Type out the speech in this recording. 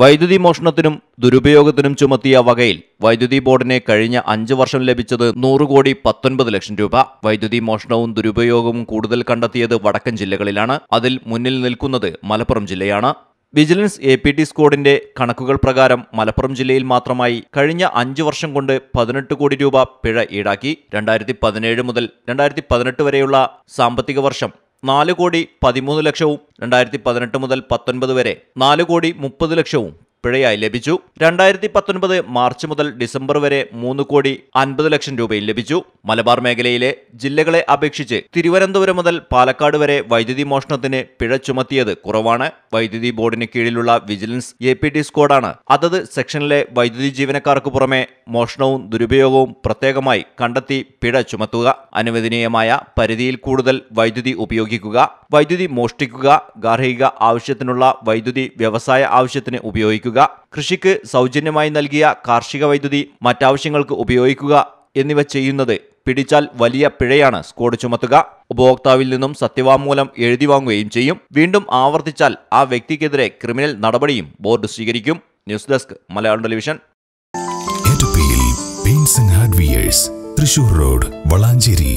വൈദ്യുതി മോഷണത്തിനും ദുരുപയോഗത്തിനും ചുമത്തിയ വകയിൽ വൈദ്യുതി ബോർഡിനെ കഴിഞ്ഞ അഞ്ചു വർഷം ലഭിച്ചത് നൂറ് കോടി പത്തൊൻപത് ലക്ഷം രൂപ വൈദ്യുതി മോഷണവും ദുരുപയോഗവും കൂടുതൽ കണ്ടെത്തിയത് വടക്കൻ ജില്ലകളിലാണ് അതിൽ മുന്നിൽ നിൽക്കുന്നത് മലപ്പുറം ജില്ലയാണ് വിജിലൻസ് എ പി ടി സ്ക്വാഡിന്റെ കണക്കുകൾ പ്രകാരം മലപ്പുറം ജില്ലയിൽ മാത്രമായി കഴിഞ്ഞ അഞ്ചു വർഷം കൊണ്ട് പതിനെട്ട് കോടി രൂപ പിഴ ഈടാക്കി രണ്ടായിരത്തി പതിനേഴ് മുതൽ രണ്ടായിരത്തി പതിനെട്ട് വരെയുള്ള സാമ്പത്തിക വർഷം നാല് കോടി പതിമൂന്ന് ലക്ഷവും രണ്ടായിരത്തി പതിനെട്ട് മുതൽ പത്തൊൻപത് വരെ നാല് കോടി മുപ്പത് ലക്ഷവും പിഴയായി ലഭിച്ചു രണ്ടായിരത്തി പത്തൊൻപത് മാർച്ച് മുതൽ ഡിസംബർ വരെ മൂന്ന് കോടി അൻപത് ലക്ഷം രൂപയും ലഭിച്ചു മലബാർ മേഖലയിലെ ജില്ലകളെ അപേക്ഷിച്ച് തിരുവനന്തപുരം മുതൽ പാലക്കാട് വരെ വൈദ്യുതി മോഷണത്തിന് പിഴ ചുമത്തിയത് കുറവാണ് വൈദ്യുതി ബോർഡിന് കീഴിലുള്ള വിജിലൻസ് എ പി ടി സ്ക്വാഡാണ് അതത് സെക്ഷനിലെ വൈദ്യുതി ജീവനക്കാർക്ക് പുറമെ മോഷണവും ദുരുപയോഗവും പ്രത്യേകമായി കണ്ടെത്തി പിഴ ചുമത്തുക അനുവദനീയമായ പരിധിയിൽ കൂടുതൽ വൈദ്യുതി ഉപയോഗിക്കുക വൈദ്യുതി മോഷ്ടിക്കുക ഗാർഹിക ആവശ്യത്തിനുള്ള വൈദ്യുതി വ്യവസായ ആവശ്യത്തിന് ഉപയോഗിക്കുക ഉണ്ടാക്കുക കൃഷിക്ക് സൗജന്യമായി നൽകിയ കാർഷിക വൈദ്യുതി മറ്റാവശ്യങ്ങൾക്ക് ഉപയോഗിക്കുക എന്നിവ ചെയ്യുന്നത് പിടിച്ചാൽ വലിയ പിഴയാണ് സ്കോഡ് ചുമത്തുക ഉപഭോക്താവിൽ നിന്നും സത്യവാങ്മൂലം എഴുതി വാങ്ങുകയും ചെയ്യും വീണ്ടും ആവർത്തിച്ചാൽ ആ വ്യക്തിക്കെതിരെ ക്രിമിനൽ നടപടിയും ബോർഡ് സ്വീകരിക്കും news desk Malayalam television Thrissur road Valanchery